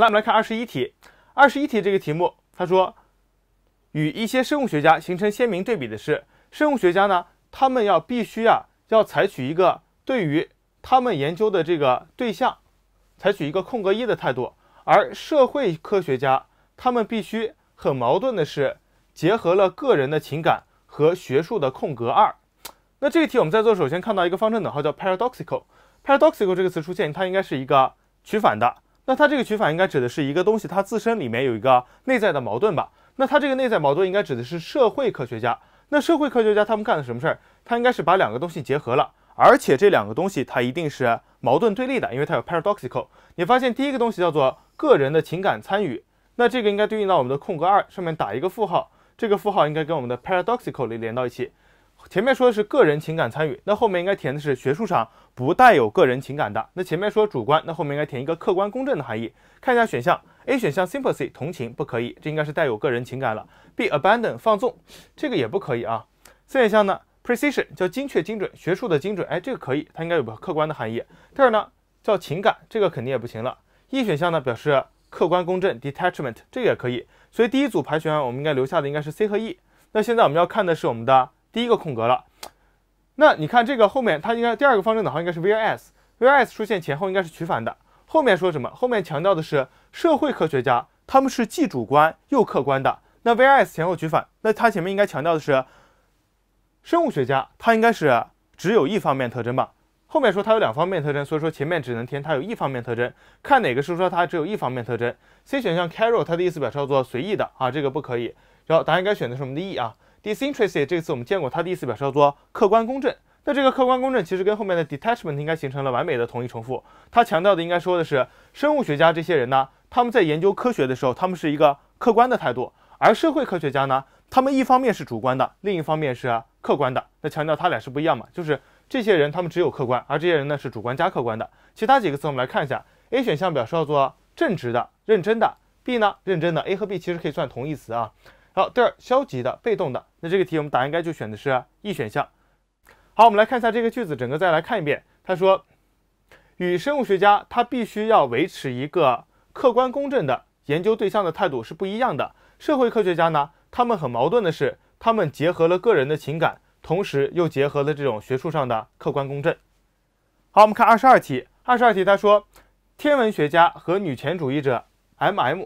那我们来看二十一题。二十一题这个题目，他说，与一些生物学家形成鲜明对比的是，生物学家呢，他们要必须啊，要采取一个对于他们研究的这个对象，采取一个空格一的态度；而社会科学家，他们必须很矛盾的是，结合了个人的情感和学术的空格二。那这个题我们在做，首先看到一个方程等号叫 paradoxical，paradoxical 这个词出现，它应该是一个取反的。那它这个取法应该指的是一个东西，它自身里面有一个内在的矛盾吧？那它这个内在矛盾应该指的是社会科学家。那社会科学家他们干的什么事儿？他应该是把两个东西结合了，而且这两个东西它一定是矛盾对立的，因为它有 paradoxical。你发现第一个东西叫做个人的情感参与，那这个应该对应到我们的空格二上面打一个负号，这个负号应该跟我们的 paradoxical 连到一起。前面说的是个人情感参与，那后面应该填的是学术上不带有个人情感的。那前面说主观，那后面应该填一个客观公正的含义。看一下选项，A 选项 sympathy 同情不可以，这应该是带有个人情感了。B abandon 放纵，这个也不可以啊。C 选项呢 precision 叫精确精准，学术的精准，哎，这个可以，它应该有个客观的含义。第二呢叫情感，这个肯定也不行了。E 选项呢表示客观公正 detachment 这个也可以，所以第一组排选，我们应该留下的应该是 C 和 E。那现在我们要看的是我们的。第一个空格了，那你看这个后面，它应该第二个方阵导航应该是 vs vs 出现前后应该是取反的。后面说什么？后面强调的是社会科学家，他们是既主观又客观的。那 vs 前后取反，那它前面应该强调的是生物学家，他应该是只有一方面特征吧？后面说他有两方面特征，所以说前面只能填他有一方面特征。看哪个是说他只有一方面特征？C 选项 c a r o l 它的意思表示叫做随意的啊，这个不可以。然后答案应该选的是我们的 E 啊。Disinterested 这个词我们见过它的意思，表示叫做客观公正。那这个客观公正其实跟后面的 detachment 应该形成了完美的同义重复。它强调的应该说的是，生物学家这些人呢，他们在研究科学的时候，他们是一个客观的态度；而社会科学家呢，他们一方面是主观的，另一方面是客观的。那强调他俩是不一样嘛？就是这些人他们只有客观，而这些人呢是主观加客观的。其他几个词我们来看一下，A 选项表示要做正直的、认真的，B 呢认真的。A 和 B 其实可以算同义词啊。好，第二，消极的，被动的，那这个题我们答案应该就选的是 E 选项。好，我们来看一下这个句子，整个再来看一遍。他说，与生物学家他必须要维持一个客观公正的研究对象的态度是不一样的。社会科学家呢，他们很矛盾的是，他们结合了个人的情感，同时又结合了这种学术上的客观公正。好，我们看二十二题，二十二题他说，天文学家和女权主义者 M M。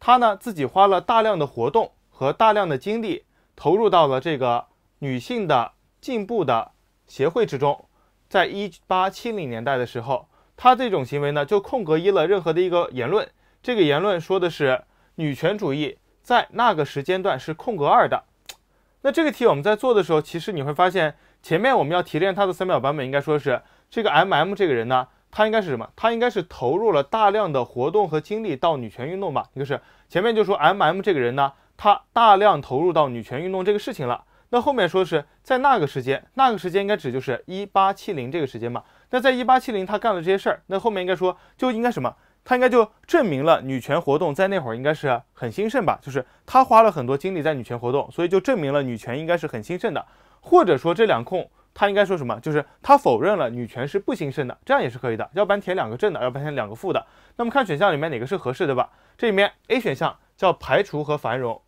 他呢，自己花了大量的活动和大量的精力，投入到了这个女性的进步的协会之中。在一八七零年代的时候，他这种行为呢，就空格一了任何的一个言论。这个言论说的是女权主义在那个时间段是空格二的。那这个题我们在做的时候，其实你会发现前面我们要提炼它的三秒版本，应该说是这个 M M 这个人呢。他应该是什么？他应该是投入了大量的活动和精力到女权运动吧？一个是前面就说 M M 这个人呢，他大量投入到女权运动这个事情了。那后面说是在那个时间，那个时间应该指就是一八七零这个时间嘛。那在一八七零他干了这些事儿，那后面应该说就应该什么？他应该就证明了女权活动在那会儿应该是很兴盛吧？就是他花了很多精力在女权活动，所以就证明了女权应该是很兴盛的，或者说这两空。他应该说什么？就是他否认了女权是不兴盛的，这样也是可以的。要不然填两个正的，要不然填两个负的。那么看选项里面哪个是合适的吧。这里面 A 选项叫排除和繁荣，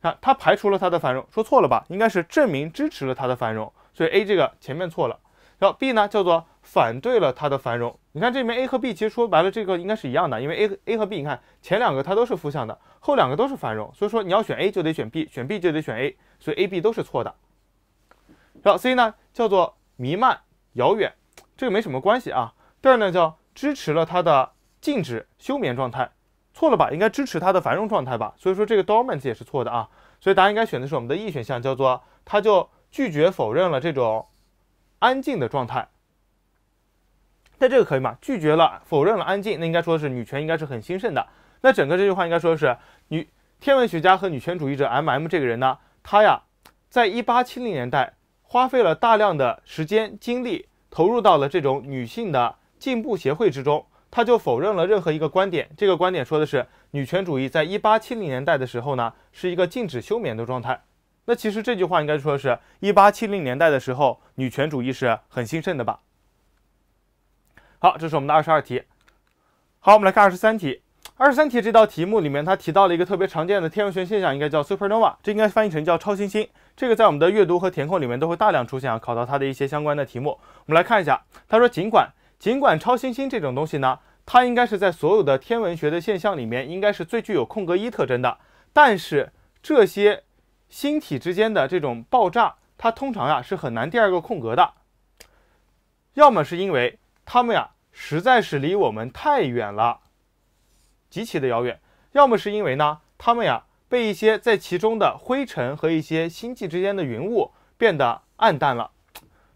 看他排除了他的繁荣，说错了吧？应该是证明支持了他的繁荣，所以 A 这个前面错了。然后 B 呢叫做反对了他的繁荣。你看这里面 A 和 B 其实说白了这个应该是一样的，因为 A A 和 B 你看前两个它都是负向的，后两个都是繁荣，所以说你要选 A 就得选 B，选 B 就得选 A，所以 A B 都是错的。然后 C 呢叫做弥漫遥远，这个没什么关系啊。第二呢叫支持了它的静止休眠状态，错了吧？应该支持它的繁荣状态吧？所以说这个 dormant 也是错的啊。所以答案应该选的是我们的 E 选项，叫做它就拒绝否认了这种安静的状态。那这个可以吗？拒绝了否认了安静，那应该说是女权应该是很兴盛的。那整个这句话应该说是女天文学家和女权主义者 M M 这个人呢，她呀，在一八七零年代。花费了大量的时间精力，投入到了这种女性的进步协会之中，他就否认了任何一个观点。这个观点说的是，女权主义在一八七零年代的时候呢，是一个静止休眠的状态。那其实这句话应该说是一八七零年代的时候，女权主义是很兴盛的吧。好，这是我们的二十二题。好，我们来看二十三题。二十三题这道题目里面，它提到了一个特别常见的天文学现象，应该叫 supernova，这应该翻译成叫超新星。这个在我们的阅读和填空里面都会大量出现啊，考到它的一些相关的题目。我们来看一下，他说，尽管尽管超新星这种东西呢，它应该是在所有的天文学的现象里面，应该是最具有空格一特征的，但是这些星体之间的这种爆炸，它通常啊是很难第二个空格的，要么是因为它们呀实在是离我们太远了。极其的遥远，要么是因为呢，它们呀被一些在其中的灰尘和一些星际之间的云雾变得暗淡了。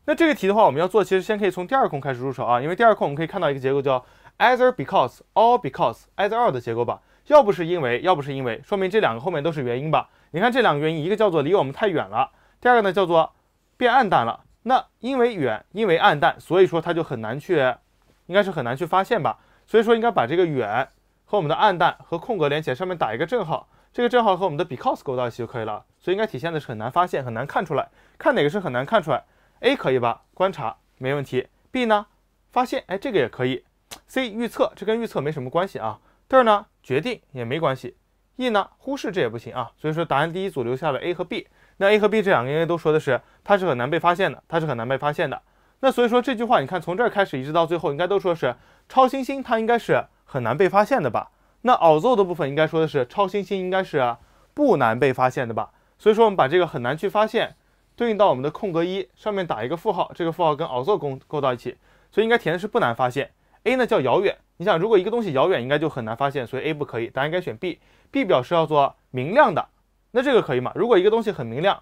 那这个题的话，我们要做，其实先可以从第二空开始入手啊，因为第二空我们可以看到一个结构叫 either because or because either or 的结构吧，要不是因为，要不是因为，说明这两个后面都是原因吧？你看这两个原因，一个叫做离我们太远了，第二个呢叫做变暗淡了。那因为远，因为暗淡，所以说它就很难去，应该是很难去发现吧？所以说应该把这个远。和我们的暗淡和空格连起来，上面打一个正号，这个正号和我们的 because 勾到一起就可以了。所以应该体现的是很难发现，很难看出来。看哪个是很难看出来？A 可以吧？观察没问题。B 呢？发现，哎，这个也可以。C 预测，这跟预测没什么关系啊。这儿呢，决定也没关系。E 呢，忽视这也不行啊。所以说答案第一组留下了 A 和 B。那 A 和 B 这两个应该都说的是，它是很难被发现的，它是很难被发现的。那所以说这句话，你看从这儿开始一直到最后，应该都说是超新星，它应该是。很难被发现的吧？那奥座的部分应该说的是超新星应该是不难被发现的吧？所以说我们把这个很难去发现对应到我们的空格一上面打一个负号，这个负号跟奥座勾勾到一起，所以应该填的是不难发现。A 呢叫遥远，你想如果一个东西遥远，应该就很难发现，所以 A 不可以，答案应该选 B。B 表示要做明亮的，那这个可以吗？如果一个东西很明亮，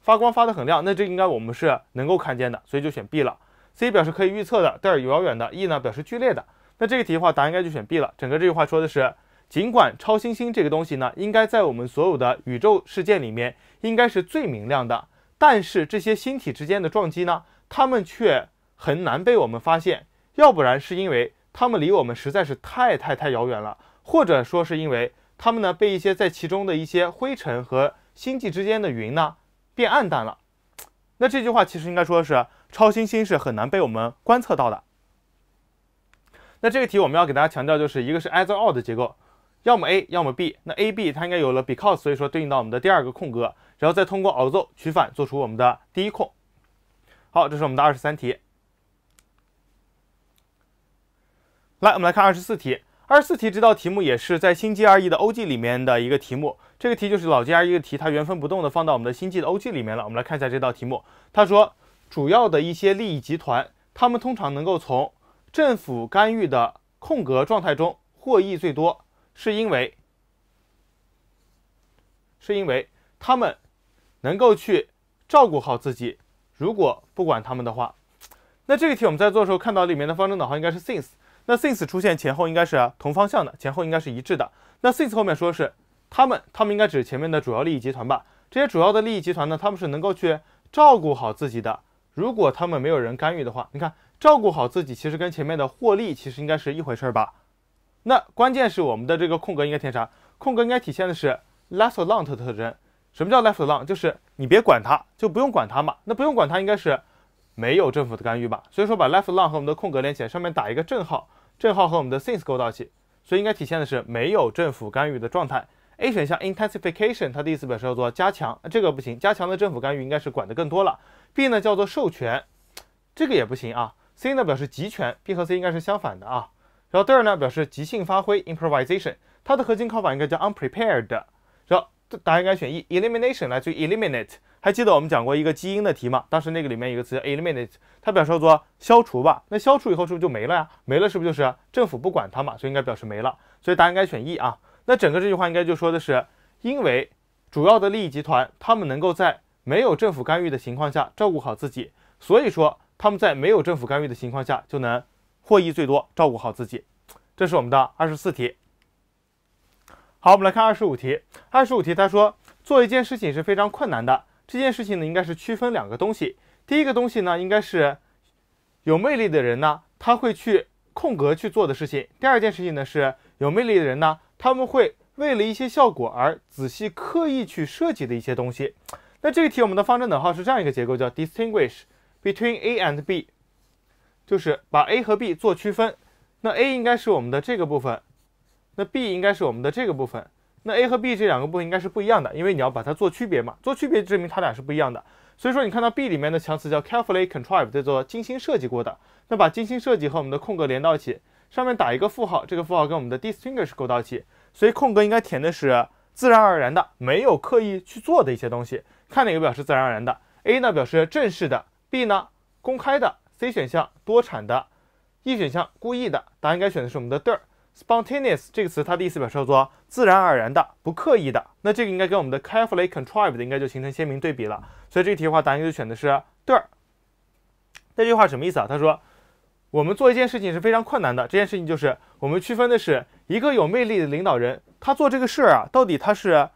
发光发的很亮，那这应该我们是能够看见的，所以就选 B 了。C 表示可以预测的，但是遥远的。E 呢表示剧烈的。那这个题的话，答案应该就选 B 了。整个这句话说的是，尽管超新星这个东西呢，应该在我们所有的宇宙事件里面应该是最明亮的，但是这些星体之间的撞击呢，它们却很难被我们发现。要不然是因为它们离我们实在是太太太遥远了，或者说是因为它们呢被一些在其中的一些灰尘和星际之间的云呢变暗淡了。那这句话其实应该说的是，超新星是很难被我们观测到的。那这个题我们要给大家强调，就是一个是 as e r all 的结构，要么 A 要么 B。那 A B 它应该有了 because，所以说对应到我们的第二个空格，然后再通过 a l t h o u g h 取反做出我们的第一空。好，这是我们的二十三题。来，我们来看二十四题。二十四题这道题目也是在新 G R E 的 O G 里面的一个题目。这个题就是老 G R E 一个题，它原封不动的放到我们的新 G 的 O G 里面了。我们来看一下这道题目。他说，主要的一些利益集团，他们通常能够从政府干预的空格状态中获益最多，是因为是因为他们能够去照顾好自己。如果不管他们的话，那这个题我们在做的时候看到里面的方程导号应该是 since，那 since 出现前后应该是同方向的，前后应该是一致的。那 since 后面说是他们，他们应该指前面的主要利益集团吧？这些主要的利益集团呢，他们是能够去照顾好自己的。如果他们没有人干预的话，你看。照顾好自己，其实跟前面的获利其实应该是一回事儿吧？那关键是我们的这个空格应该填啥？空格应该体现的是 left a long 的特征。什么叫 left a long？就是你别管它，就不用管它嘛。那不用管它，应该是没有政府的干预吧？所以说把 left a long 和我们的空格连起来，上面打一个正号，正号和我们的 since 勾到一起，所以应该体现的是没有政府干预的状态。A 选项 intensification，它的意思表示叫做加强，这个不行，加强的政府干预应该是管得更多了。B 呢叫做授权，这个也不行啊。C 呢表示集权，B 和 C 应该是相反的啊。然后 D 呢表示即兴发挥，improvisation，它的核心考法应该叫 unprepared。然后答案应该选 E，elimination 来自于 eliminate。还记得我们讲过一个基因的题吗？当时那个里面有个词叫 eliminate，它表示叫做消除吧。那消除以后是不是就没了呀？没了是不是就是政府不管它嘛？所以应该表示没了，所以答案应该选 E 啊。那整个这句话应该就说的是，因为主要的利益集团他们能够在没有政府干预的情况下照顾好自己，所以说。他们在没有政府干预的情况下就能获益最多，照顾好自己。这是我们的二十四题。好，我们来看二十五题。二十五题，他说做一件事情是非常困难的。这件事情呢，应该是区分两个东西。第一个东西呢，应该是有魅力的人呢，他会去空格去做的事情。第二件事情呢，是有魅力的人呢，他们会为了一些效果而仔细刻意去设计的一些东西。那这个题我们的方程等号是这样一个结构，叫 distinguish。Between A and B，就是把 A 和 B 做区分。那 A 应该是我们的这个部分，那 B 应该是我们的这个部分。那 A 和 B 这两个部分应该是不一样的，因为你要把它做区别嘛。做区别证明它俩是不一样的。所以说你看到 B 里面的强词叫 carefully contrived，叫做精心设计过的。那把精心设计和我们的空格连到一起，上面打一个负号，这个负号跟我们的 distinguish 勾到起。所以空格应该填的是自然而然的，没有刻意去做的一些东西。看哪个表示自然而然的，A 呢表示正式的。B 呢，公开的；C 选项多产的；E 选项故意的。答案应该选的是我们的对儿，spontaneous 这个词，它的意思表示叫做自然而然的，不刻意的。那这个应该跟我们的 carefully contrived 应该就形成鲜明对比了。所以这个题的话，答案就选的是对儿。那句话什么意思啊？他说，我们做一件事情是非常困难的。这件事情就是我们区分的是一个有魅力的领导人，他做这个事儿啊，到底他是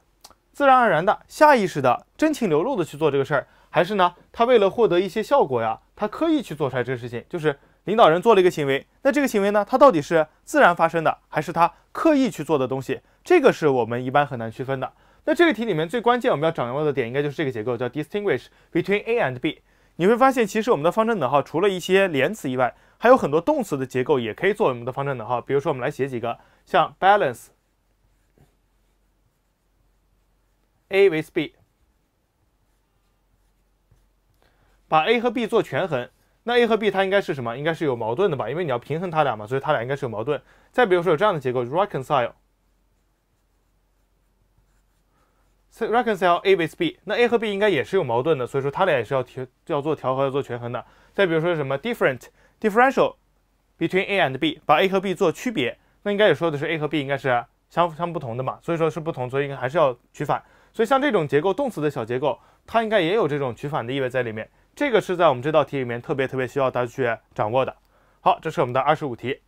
自然而然的、下意识的、真情流露的去做这个事儿。还是呢？他为了获得一些效果呀，他刻意去做出来这个事情。就是领导人做了一个行为，那这个行为呢，它到底是自然发生的，还是他刻意去做的东西？这个是我们一般很难区分的。那这个题里面最关键我们要掌握的点，应该就是这个结构叫 distinguish between A and B。你会发现，其实我们的方阵等号除了一些连词以外，还有很多动词的结构也可以作为我们的方阵等号。比如说，我们来写几个，像 balance A with B。把 A 和 B 做权衡，那 A 和 B 它应该是什么？应该是有矛盾的吧，因为你要平衡它俩嘛，所以它俩应该是有矛盾。再比如说有这样的结构 reconcile，reconcile A with B，那 A 和 B 应该也是有矛盾的，所以说它俩也是要调要做调和、要做权衡的。再比如说什么 different，differential between A and B，把 A 和 B 做区别，那应该也说的是 A 和 B 应该是相相不同的嘛，所以说是不同，所以应该还是要取反。所以像这种结构动词的小结构，它应该也有这种取反的意味在里面。这个是在我们这道题里面特别特别需要大家去掌握的。好，这是我们的二十五题。